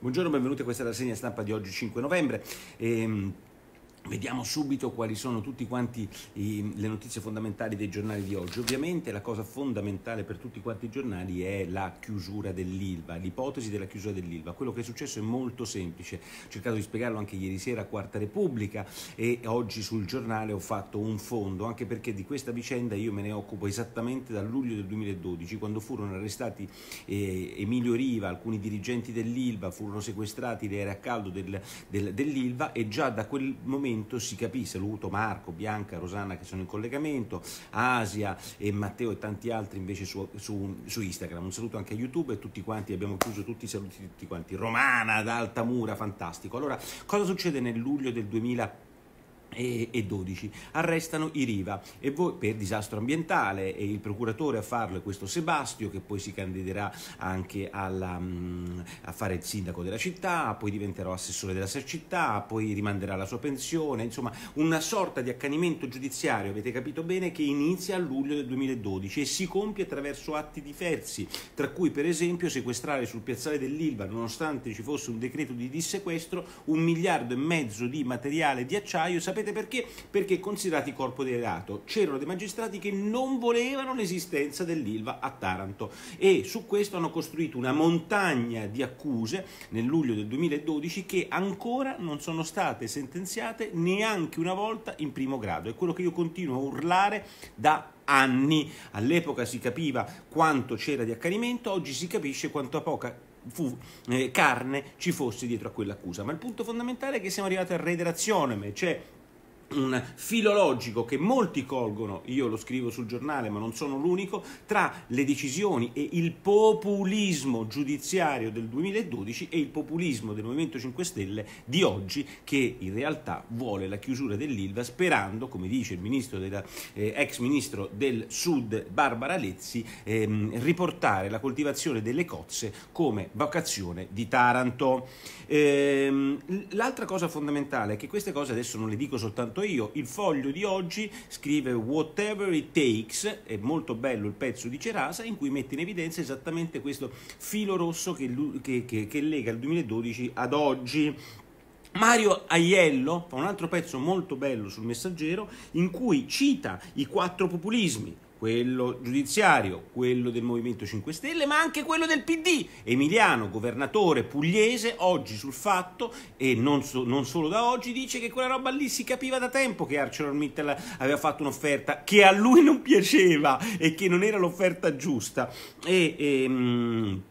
Buongiorno, benvenuti a questa rassegna stampa di oggi 5 novembre. Ehm... Vediamo subito quali sono tutte le notizie fondamentali dei giornali di oggi. Ovviamente la cosa fondamentale per tutti quanti i giornali è la chiusura dell'ILVA, l'ipotesi della chiusura dell'ILVA. Quello che è successo è molto semplice, ho cercato di spiegarlo anche ieri sera a Quarta Repubblica e oggi sul giornale ho fatto un fondo, anche perché di questa vicenda io me ne occupo esattamente dal luglio del 2012, quando furono arrestati eh, Emilio Riva, alcuni dirigenti dell'ILVA, furono sequestrati le aeree a caldo del, del, dell'ILVA e già da quel momento momento si capì, saluto Marco, Bianca, Rosanna che sono in collegamento, Asia e Matteo e tanti altri invece su, su, su Instagram, un saluto anche a YouTube e tutti quanti, abbiamo chiuso tutti i saluti tutti quanti, Romana ad Altamura, fantastico. Allora, cosa succede nel luglio del 2000? e 12 arrestano i Riva e voi, per disastro ambientale e il procuratore a farlo è questo Sebastio che poi si candiderà anche alla, mm, a fare il sindaco della città poi diventerà assessore della città poi rimanderà la sua pensione insomma una sorta di accanimento giudiziario avete capito bene che inizia a luglio del 2012 e si compie attraverso atti diversi tra cui per esempio sequestrare sul piazzale dell'Ilva nonostante ci fosse un decreto di dissequestro un miliardo e mezzo di materiale di acciaio sapete Sapete perché? Perché considerati corpo di reato c'erano dei magistrati che non volevano l'esistenza dell'Ilva a Taranto e su questo hanno costruito una montagna di accuse nel luglio del 2012 che ancora non sono state sentenziate neanche una volta in primo grado. È quello che io continuo a urlare da anni. All'epoca si capiva quanto c'era di accanimento, oggi si capisce quanto poca fu, eh, carne ci fosse dietro a quell'accusa. Ma il punto fondamentale è che siamo arrivati a redazione, cioè un filologico che molti colgono, io lo scrivo sul giornale ma non sono l'unico, tra le decisioni e il populismo giudiziario del 2012 e il populismo del Movimento 5 Stelle di oggi che in realtà vuole la chiusura dell'Ilva sperando, come dice il ministro della, eh, ex ministro del Sud Barbara Lezzi, ehm, riportare la coltivazione delle cozze come vocazione di Taranto. Ehm, l'altra cosa fondamentale è che queste cose adesso non le dico soltanto fatto io. Il foglio di oggi scrive Whatever It Takes, è molto bello il pezzo di Cerasa, in cui mette in evidenza esattamente questo filo rosso che, che, che, che lega il 2012 ad oggi. Mario Aiello fa un altro pezzo molto bello sul Messaggero in cui cita i quattro populismi, quello giudiziario, quello del Movimento 5 Stelle, ma anche quello del PD. Emiliano, governatore pugliese, oggi sul fatto, e non, so, non solo da oggi, dice che quella roba lì si capiva da tempo che ArcelorMittal aveva fatto un'offerta che a lui non piaceva e che non era l'offerta giusta. E, e ehm, mh,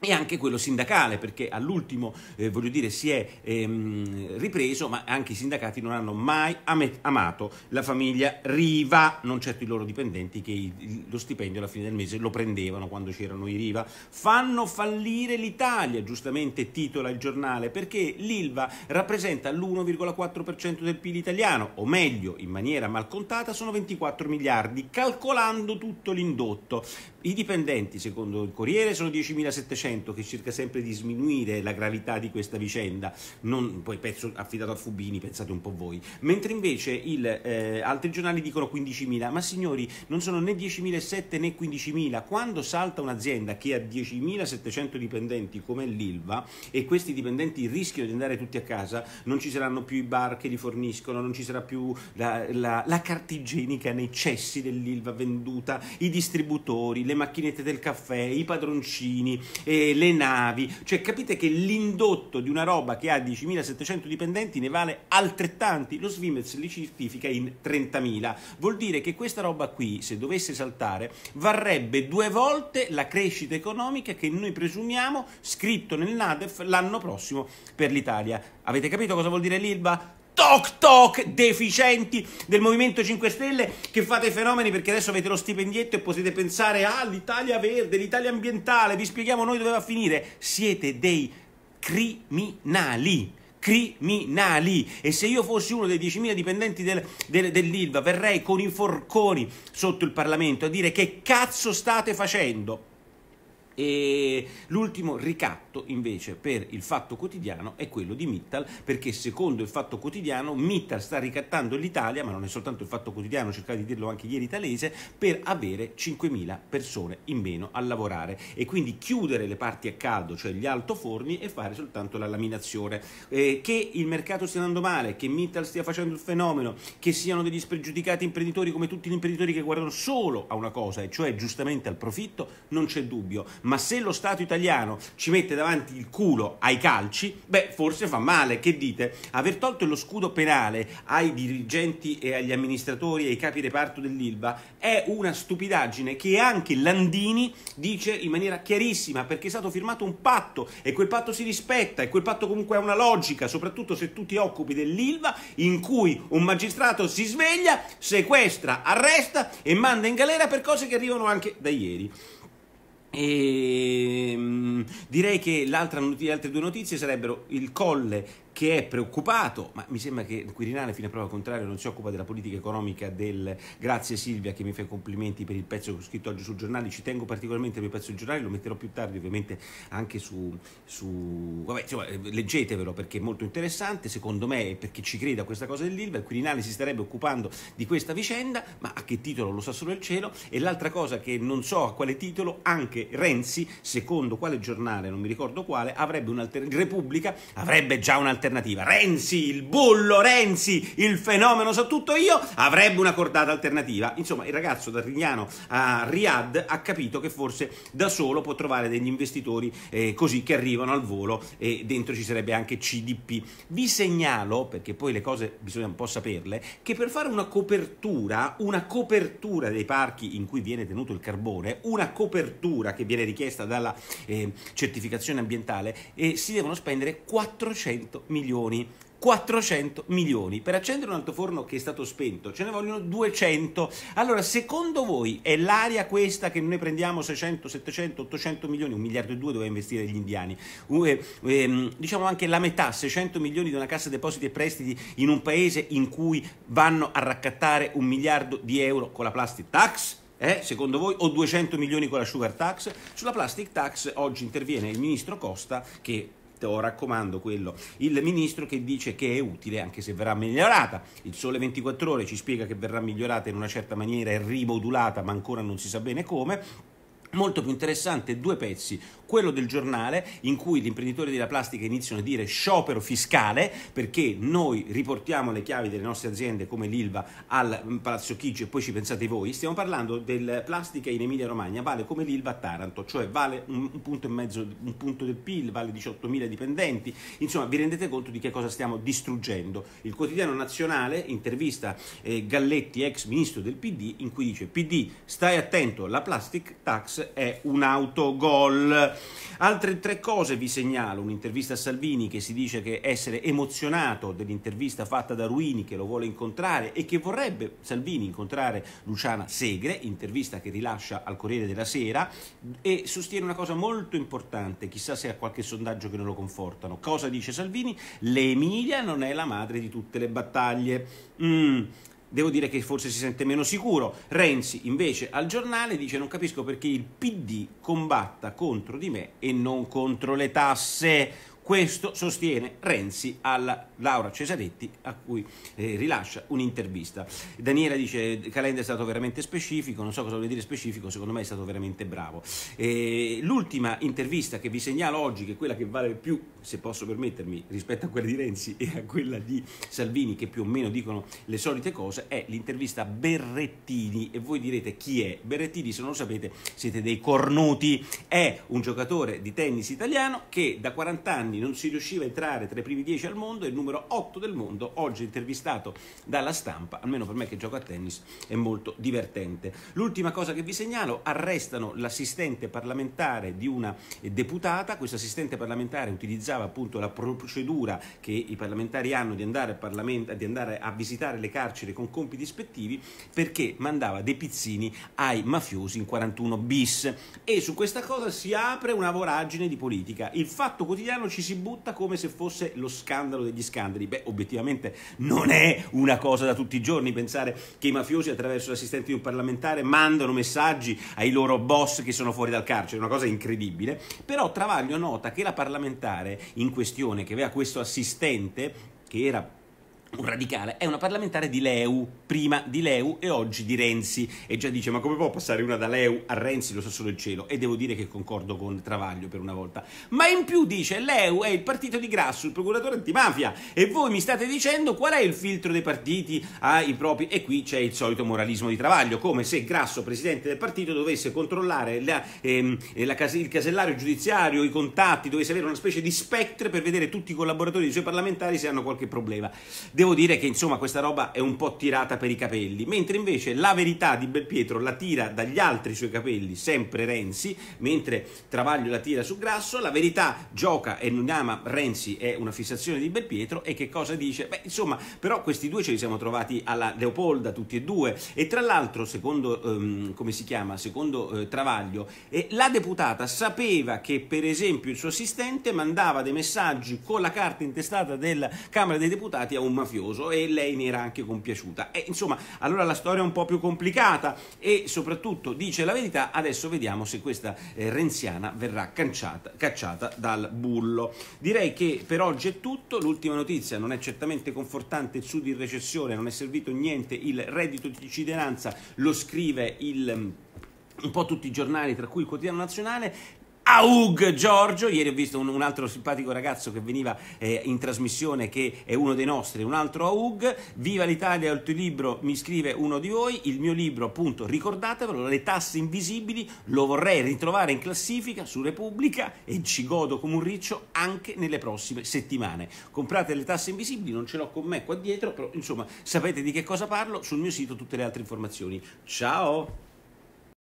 e anche quello sindacale, perché all'ultimo, eh, voglio dire, si è ehm, ripreso, ma anche i sindacati non hanno mai amato la famiglia Riva, non certo i loro dipendenti che i, lo stipendio alla fine del mese lo prendevano quando c'erano i Riva. Fanno fallire l'Italia, giustamente titola il giornale, perché l'Ilva rappresenta l'1,4% del PIL italiano, o meglio, in maniera malcontata, sono 24 miliardi, calcolando tutto l'indotto. I dipendenti, secondo il Corriere, sono 10.700 che cerca sempre di sminuire la gravità di questa vicenda, non, poi pezzo affidato a Fubini, pensate un po' voi, mentre invece il, eh, altri giornali dicono 15.000, ma signori non sono né 10.700 né 15.000, quando salta un'azienda che ha 10.700 dipendenti come l'Ilva e questi dipendenti rischiano di andare tutti a casa, non ci saranno più i bar che li forniscono, non ci sarà più la, la, la carta igienica nei cessi dell'Ilva venduta, i distributori, le macchinette del caffè, i padroncini, eh, le navi, cioè capite che l'indotto di una roba che ha 10.700 dipendenti ne vale altrettanti, lo Svimez li certifica in 30.000, vuol dire che questa roba qui, se dovesse saltare, varrebbe due volte la crescita economica che noi presumiamo scritto nel NADEF l'anno prossimo per l'Italia. Avete capito cosa vuol dire l'ILBA? toc toc deficienti del Movimento 5 Stelle che fate fenomeni perché adesso avete lo stipendietto e potete pensare all'Italia ah, verde, l'Italia ambientale, vi spieghiamo noi dove va a finire. Siete dei criminali criminali. E se io fossi uno dei 10.000 dipendenti del, del, dell'ILVA, verrei con i forconi sotto il Parlamento a dire che cazzo state facendo. E l'ultimo ricatto invece per il fatto quotidiano è quello di Mittal, perché secondo il fatto quotidiano Mittal sta ricattando l'Italia, ma non è soltanto il fatto quotidiano, cercate di dirlo anche ieri italese, per avere 5.000 persone in meno a lavorare e quindi chiudere le parti a caldo, cioè gli altoforni, e fare soltanto la laminazione. Eh, che il mercato stia andando male, che Mittal stia facendo il fenomeno, che siano degli spregiudicati imprenditori come tutti gli imprenditori che guardano solo a una cosa, e cioè giustamente al profitto, non c'è dubbio ma se lo Stato italiano ci mette davanti il culo ai calci, beh, forse fa male. Che dite? Aver tolto lo scudo penale ai dirigenti e agli amministratori e ai capi reparto dell'ILVA è una stupidaggine che anche Landini dice in maniera chiarissima, perché è stato firmato un patto e quel patto si rispetta e quel patto comunque ha una logica, soprattutto se tu ti occupi dell'ILVA, in cui un magistrato si sveglia, sequestra, arresta e manda in galera per cose che arrivano anche da ieri. E ehm, direi che le altre due notizie sarebbero il Colle che è preoccupato, ma mi sembra che il Quirinale, fino a prova contraria, non si occupa della politica economica del... Grazie Silvia che mi fa i complimenti per il pezzo che ho scritto oggi sul giornale, ci tengo particolarmente per il pezzo del giornale, lo metterò più tardi ovviamente anche su... su... Vabbè, insomma, eh, leggetevelo perché è molto interessante, secondo me, perché ci crede a questa cosa dell'Ilva, il Quirinale si starebbe occupando di questa vicenda, ma a che titolo lo sa solo il cielo, e l'altra cosa che non so a quale titolo, anche Renzi, secondo quale giornale, non mi ricordo quale, avrebbe un'alternativa, Repubblica avrebbe già un'alternativa alternativa. Renzi, il bullo Renzi, il fenomeno so tutto io, avrebbe una cordata alternativa. Insomma, il ragazzo da Rignano a Riyadh ha capito che forse da solo può trovare degli investitori eh, così che arrivano al volo e dentro ci sarebbe anche CDP. Vi segnalo, perché poi le cose bisogna un po' saperle, che per fare una copertura, una copertura dei parchi in cui viene tenuto il carbone, una copertura che viene richiesta dalla eh, certificazione ambientale, eh, si devono spendere 400 milioni milioni. 400 milioni. Per accendere un altoforno che è stato spento ce ne vogliono 200. Allora, secondo voi è l'aria questa che noi prendiamo 600, 700, 800 milioni, un miliardo e due doveva investire gli indiani, eh, eh, diciamo anche la metà, 600 milioni di una cassa depositi e prestiti in un paese in cui vanno a raccattare un miliardo di euro con la plastic tax? Eh, secondo voi, o 200 milioni con la sugar tax? Sulla plastic tax oggi interviene il ministro Costa che o raccomando quello, il ministro che dice che è utile anche se verrà migliorata. Il Sole 24 Ore ci spiega che verrà migliorata in una certa maniera e rimodulata, ma ancora non si sa bene come. Molto più interessante, due pezzi, quello del giornale in cui gli imprenditori della plastica iniziano a dire sciopero fiscale perché noi riportiamo le chiavi delle nostre aziende come l'Ilva al mm, Palazzo Chigi e poi ci pensate voi, stiamo parlando del plastica in Emilia Romagna, vale come l'Ilva a Taranto, cioè vale un, un punto e mezzo, un punto del PIL, vale 18.000 dipendenti, insomma vi rendete conto di che cosa stiamo distruggendo. Il quotidiano nazionale intervista eh, Galletti, ex ministro del PD, in cui dice PD stai attento, la plastic tax è un autogol. Altre tre cose vi segnalo, un'intervista a Salvini che si dice che essere emozionato dell'intervista fatta da Ruini che lo vuole incontrare e che vorrebbe Salvini incontrare Luciana Segre, intervista che rilascia al Corriere della Sera e sostiene una cosa molto importante, chissà se ha qualche sondaggio che non lo confortano. Cosa dice Salvini? L'Emilia non è la madre di tutte le battaglie. Mm devo dire che forse si sente meno sicuro. Renzi invece al giornale dice non capisco perché il PD combatta contro di me e non contro le tasse. Questo sostiene Renzi alla Laura Cesaretti a cui eh, rilascia un'intervista. Daniela dice Calenda è stato veramente specifico, non so cosa vuol dire specifico, secondo me è stato veramente bravo. Eh, l'ultima intervista che vi segnalo oggi, che è quella che vale più, se posso permettermi, rispetto a quella di Renzi e a quella di Salvini, che più o meno dicono le solite cose, è l'intervista a Berrettini e voi direte chi è? Berrettini, se non lo sapete, siete dei cornuti, è un giocatore di tennis italiano che da 40 anni anni non si riusciva a entrare tra i primi 10 al mondo, e il numero 8 del mondo, oggi intervistato dalla stampa, almeno per me che gioco a tennis, è molto divertente. L'ultima cosa che vi segnalo, arrestano l'assistente parlamentare di una deputata, questo assistente parlamentare utilizzava appunto la procedura che i parlamentari hanno di andare, di andare a visitare le carceri con compiti ispettivi perché mandava dei pizzini ai mafiosi in 41 bis e su questa cosa si apre una voragine di politica. Il fatto quotidiano ci si butta come se fosse lo scandalo degli scandali. Beh, obiettivamente non è una cosa da tutti i giorni pensare che i mafiosi attraverso l'assistente di un parlamentare mandano messaggi ai loro boss che sono fuori dal carcere, è una cosa incredibile. Però Travaglio nota che la parlamentare in questione, che aveva questo assistente, che era un radicale, è una parlamentare di Leu, prima di Leu e oggi di Renzi. E già dice: Ma come può passare una da Leu a Renzi? Lo sa solo il cielo. E devo dire che concordo con Travaglio per una volta. Ma in più dice: Leu è il partito di Grasso, il procuratore antimafia. E voi mi state dicendo qual è il filtro dei partiti ai ah, propri. E qui c'è il solito moralismo di Travaglio, come se Grasso, presidente del partito, dovesse controllare la, ehm, eh, la cas il casellario giudiziario, i contatti, dovesse avere una specie di spectre per vedere tutti i collaboratori dei suoi parlamentari se hanno qualche problema devo dire che insomma questa roba è un po' tirata per i capelli, mentre invece la verità di Belpietro la tira dagli altri suoi capelli, sempre Renzi, mentre Travaglio la tira su Grasso, la verità gioca e non ama Renzi, è una fissazione di Belpietro e che cosa dice? Beh insomma però questi due ce li siamo trovati alla Leopolda tutti e due e tra l'altro secondo, um, come si chiama, secondo eh, Travaglio, eh, la deputata sapeva che per esempio il suo assistente mandava dei messaggi con la carta intestata della Camera dei Deputati a un mafioso e lei ne era anche compiaciuta. E insomma, allora la storia è un po' più complicata e soprattutto dice la verità, adesso vediamo se questa eh, renziana verrà canciata, cacciata dal bullo. Direi che per oggi è tutto, l'ultima notizia non è certamente confortante, il sud in recessione, non è servito niente, il reddito di cittadinanza lo scrive il mm, un po' tutti i giornali, tra cui il Quotidiano Nazionale, Aug Giorgio, ieri ho visto un, un altro simpatico ragazzo che veniva eh, in trasmissione che è uno dei nostri, un altro Aug, Viva l'Italia, il tuo libro, mi scrive uno di voi, il mio libro appunto ricordatevelo, Le tasse invisibili, lo vorrei ritrovare in classifica su Repubblica e ci godo come un riccio anche nelle prossime settimane. Comprate le tasse invisibili, non ce l'ho con me qua dietro, però insomma sapete di che cosa parlo, sul mio sito tutte le altre informazioni. Ciao!